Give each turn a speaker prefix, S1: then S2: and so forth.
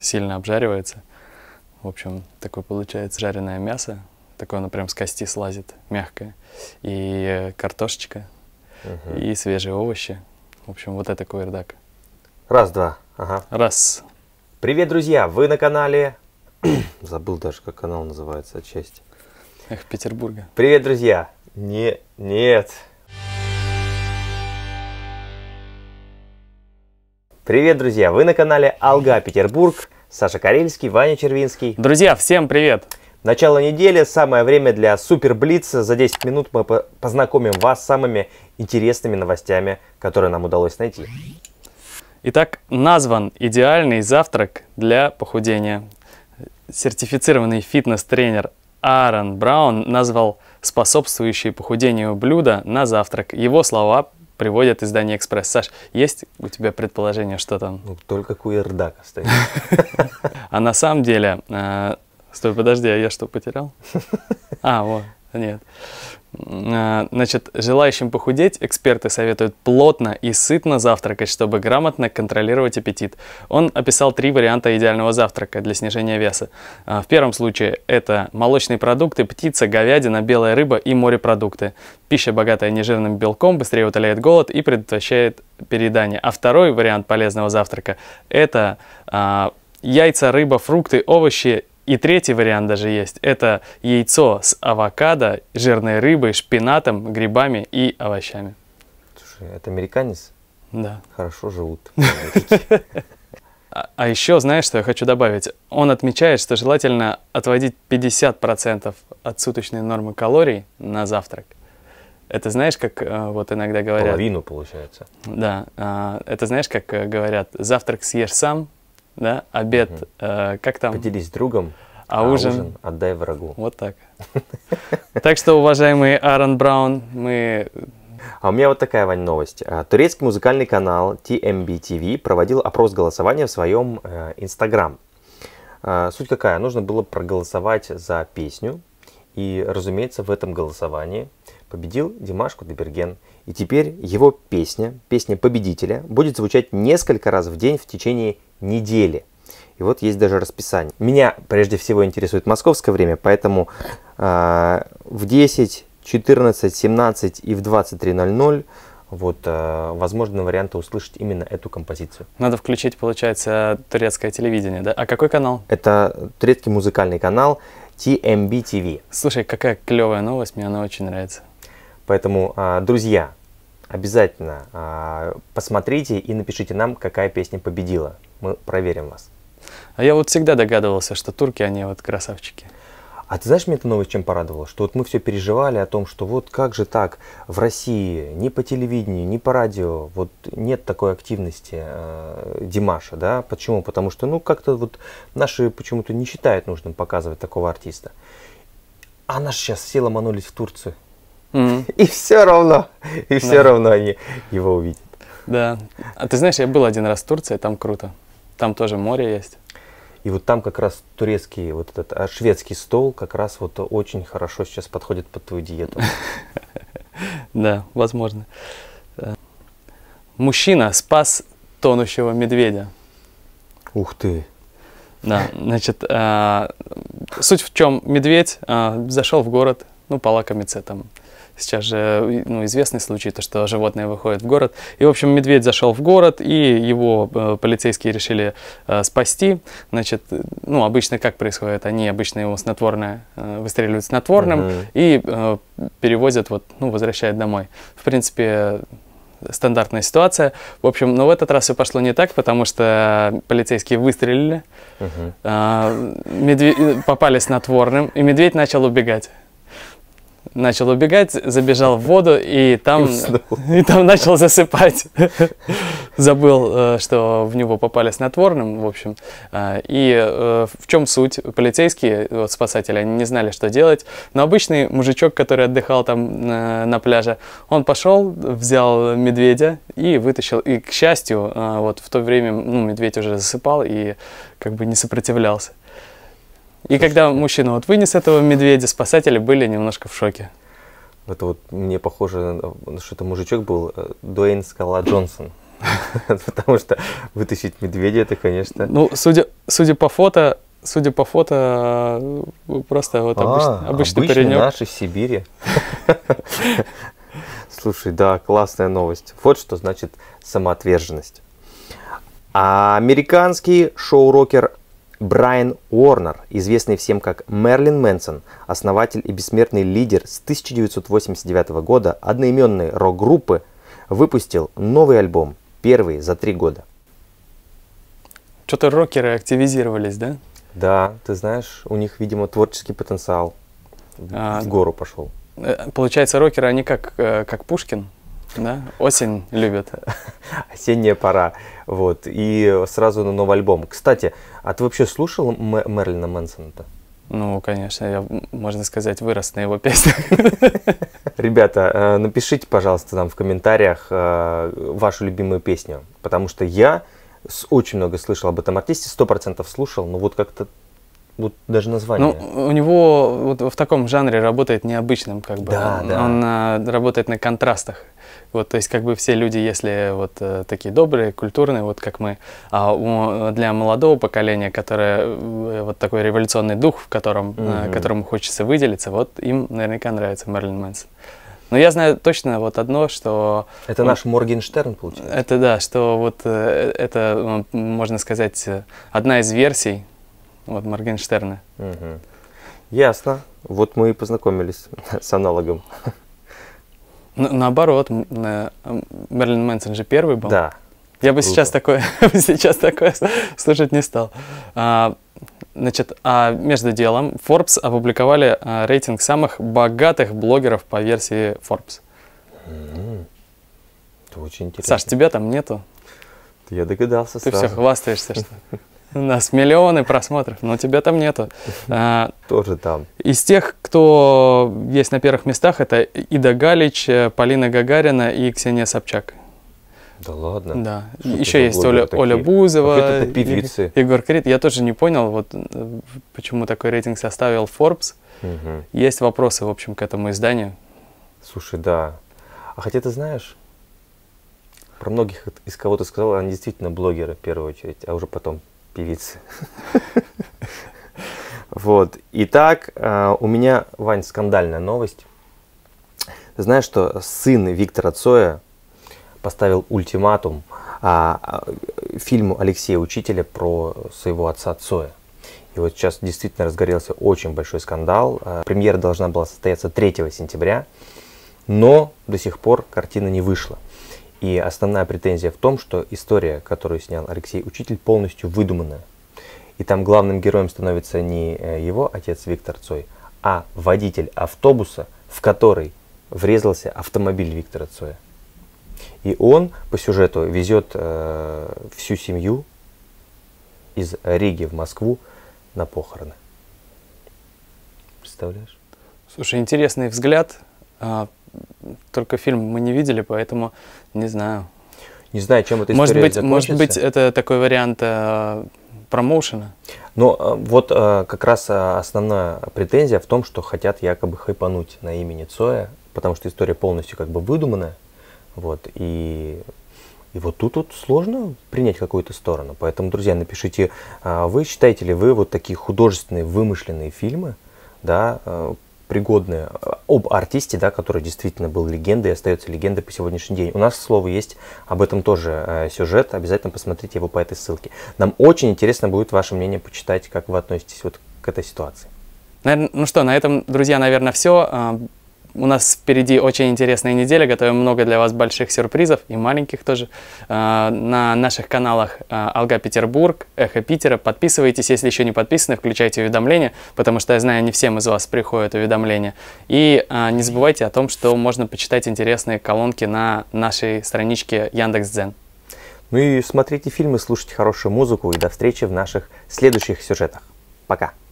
S1: сильно обжаривается. В общем, такое получается жареное мясо. Такое оно прям с кости слазит, мягкое. И э, картошечка, угу. и
S2: свежие овощи. В общем, вот это куэрдак. Раз, два. Ага. Раз. Привет, друзья! Вы на канале... Забыл даже, как канал называется, отчасти. Эх, Петербурга. Привет, друзья! Не... Нет. Привет, друзья! Вы на канале Алга Петербург. Саша Карельский, Ваня Червинский. Друзья, всем привет! Начало недели, самое время для Супер Блица. За 10 минут мы познакомим вас с самыми интересными новостями, которые нам удалось найти.
S1: Итак, назван идеальный завтрак для похудения. Сертифицированный фитнес-тренер Аарон Браун назвал способствующие похудению блюда на завтрак. Его слова приводят издание «Экспресс». Саш, есть у тебя предположение, что там? Ну, только куердак стоит. А на самом деле... Э, стой, подожди, а я что, потерял? А, вот. Нет. А, значит, желающим похудеть эксперты советуют плотно и сытно завтракать, чтобы грамотно контролировать аппетит. Он описал три варианта идеального завтрака для снижения веса. А, в первом случае это молочные продукты, птица, говядина, белая рыба и морепродукты. Пища, богатая нежирным белком, быстрее утоляет голод и предотвращает переедание. А второй вариант полезного завтрака – это а, яйца, рыба, фрукты, овощи и третий вариант даже есть. Это яйцо с авокадо, жирной рыбой, шпинатом, грибами и овощами. Слушай, это американец?
S2: Да. Хорошо живут.
S1: А, а еще, знаешь, что я хочу добавить? Он отмечает, что желательно отводить 50% от суточной нормы калорий на завтрак. Это знаешь, как э, вот иногда говорят... Половину, получается. Да. А, это знаешь, как э, говорят, завтрак съешь сам, да, обед, угу. э, как там? Поделись с другом, а, а ужин... ужин отдай врагу. Вот так.
S2: Так что, уважаемый Аарон Браун, мы... А у меня вот такая, Вань, новость. А, турецкий музыкальный канал TMB TV проводил опрос голосования в своем э, Инстаграм. А, суть какая? Нужно было проголосовать за песню. И, разумеется, в этом голосовании победил Димаш Кудайберген, И теперь его песня, песня победителя, будет звучать несколько раз в день в течение недели. И вот есть даже расписание. Меня прежде всего интересует московское время, поэтому э, в 10, 14, 17 и в 23.00 вот, э, возможны варианты услышать именно эту композицию.
S1: Надо включить, получается, турецкое
S2: телевидение, да? А какой канал? Это турецкий музыкальный канал TMB TV. Слушай, какая клевая новость, мне она очень нравится. Поэтому, э, друзья, Обязательно а, посмотрите и напишите нам, какая песня победила. Мы проверим вас. А я вот всегда догадывался, что турки, они вот красавчики. А ты знаешь, меня эта новость чем порадовала? Что вот мы все переживали о том, что вот как же так в России ни по телевидению, ни по радио вот нет такой активности э, Димаша, да? Почему? Потому что, ну, как-то вот наши почему-то не считают нужным показывать такого артиста. А наши сейчас все ломанулись в Турцию. Mm. И все равно, и все да. равно они его увидят. Да. А ты знаешь, я был один раз в Турции, там круто. Там тоже море есть. И вот там как раз турецкий, вот этот а шведский стол как раз вот очень хорошо сейчас подходит под твою диету.
S1: Да, возможно. Э, мужчина спас тонущего медведя. Ух ты. Да, значит, э, суть в чем медведь э, зашел в город, ну, полакомиться там Сейчас же э, ну, известный случай, то, что животное выходит в город. И, в общем, медведь зашел в город, и его э, полицейские решили э, спасти. Значит, э, ну, обычно как происходит? Они обычно его снотворное, э, выстреливают снотворным угу. и э, перевозят, вот, ну, возвращают домой. В принципе, стандартная ситуация. В общем, но в этот раз все пошло не так, потому что полицейские выстрелили, угу. э, медве- попали снотворным, и медведь начал убегать начал убегать, забежал в воду и там, и там начал засыпать. Забыл, э, что в него попали снотворным, в общем. А, и э, в чем суть? Полицейские, вот спасатели, они не знали, что делать. Но обычный мужичок, который отдыхал там на, э, на пляже, он пошел, взял медведя и вытащил. И, к счастью, вот в то время ну, медведь уже засыпал и как бы не сопротивлялся. И когда мужчина вот вынес этого медведя, спасатели
S2: были немножко в шоке. Это вот мне похоже, что это мужичок был, э, Дуэйн Скала Джонсон. Потому что вытащить медведя, это, конечно... Ну, судя,
S1: судя по фото, судя по фото, э, просто вот а, обычный, обычный паренек. наши в
S2: Сибири. Слушай, да, классная новость. Вот что значит самоотверженность. А американский шоу-рокер Брайан Уорнер, известный всем как Мерлин Мэнсон, основатель и бессмертный лидер с 1989 года одноименной рок-группы, выпустил новый альбом, первый за три года.
S1: Что-то рокеры
S2: активизировались, да? Да, ты знаешь, у них, видимо, творческий потенциал а, в гору пошел.
S1: Э, получается, рокеры, они как, э, как Пушкин,
S2: да, осень любят, Осенняя пора. Вот. И сразу на новый альбом. Кстати, а ты вообще слушал М Мерлина Мэнсона-то? Ну, конечно, я, можно сказать, вырос на его песнях. Ребята, э, напишите, пожалуйста, нам в комментариях э, вашу любимую песню, потому что я очень много слышал об этом артисте, сто процентов слушал, но вот как-то вот даже название. Ну,
S1: у него вот в таком жанре работает необычным, как бы. Да, он, да. он а, работает на контрастах. Вот, то есть, как бы все люди, если вот э, такие добрые, культурные, вот как мы, а у, для молодого поколения, которое э, вот такой революционный дух, в котором, mm-hmm. э, которому хочется выделиться, вот им наверняка нравится Мерлин Мэнсон. Но я знаю точно вот одно, что... Это он, наш
S2: Моргенштерн, получается?
S1: Это да, что вот э, это, можно сказать, одна из
S2: версий вот, Моргенштерна. Угу. Ясно. Вот мы и познакомились с аналогом.
S1: На ну, наоборот, э, Мерлин Мэнсон же первый был. Да. Я бы сейчас такое, сейчас такое слушать не стал. А, значит, а между делом Forbes опубликовали а, рейтинг самых богатых блогеров по версии Forbes. Это очень интересно. Саш, тебя там нету? Я догадался Ты сразу. все хвастаешься, что у нас миллионы просмотров, но тебя там нету. А, тоже там. Из тех, кто есть на первых местах, это Ида Галич, э, Полина Гагарина и Ксения Собчак.
S2: Да ладно. Да. Что Еще есть Оля, Оля Бузова. это певицы.
S1: Егор Крид. Я тоже не понял, вот э, почему такой рейтинг составил Forbes. Угу. Есть вопросы,
S2: в общем, к этому изданию. Слушай, да. А хотя ты знаешь, про многих из кого ты сказал, они действительно блогеры в первую очередь, а уже потом певицы. Вот. Итак, э, у меня, Вань, скандальная новость. знаешь, что сын Виктора Цоя поставил ультиматум а, э, фильму Алексея Учителя про своего отца Цоя. И вот сейчас действительно разгорелся очень большой скандал. Э, премьера должна была состояться 3 сентября, но до сих пор картина не вышла. И основная претензия в том, что история, которую снял Алексей Учитель, полностью выдуманная. И там главным героем становится не э, его отец Виктор Цой, а водитель автобуса, в который врезался автомобиль Виктора Цоя. И он по сюжету везет э, всю семью из Риги в Москву на похороны. Представляешь?
S1: Слушай, интересный взгляд. А, только фильм мы не видели, поэтому не
S2: знаю. Не знаю, чем это может быть, закончится. Может быть,
S1: это такой вариант э,
S2: промоушена. Ну, э, вот э, как раз э, основная претензия в том, что хотят якобы хайпануть на имени Цоя, потому что история полностью как бы выдуманная. Вот, и и вот тут вот сложно принять какую-то сторону. Поэтому, друзья, напишите, э, вы считаете ли вы вот такие художественные, вымышленные фильмы, да, э, пригодное э, об артисте, да, который действительно был легендой и остается легендой по сегодняшний день. У нас, к слову, есть об этом тоже э, сюжет, обязательно посмотрите его по этой ссылке. Нам очень интересно будет ваше мнение почитать, как вы относитесь вот к этой ситуации.
S1: Ну что, на этом, друзья, наверное, все. Э, у нас впереди очень интересная неделя, готовим много для вас больших сюрпризов и маленьких тоже. Э, на наших каналах э, Алга Петербург, Эхо Питера. Подписывайтесь, если еще не подписаны, включайте уведомления, потому что я знаю, не всем из вас приходят уведомления. И э, не забывайте о том, что можно почитать интересные колонки на нашей страничке Яндекс.Дзен.
S2: Ну и смотрите фильмы, слушайте хорошую музыку и до встречи в наших следующих сюжетах. Пока!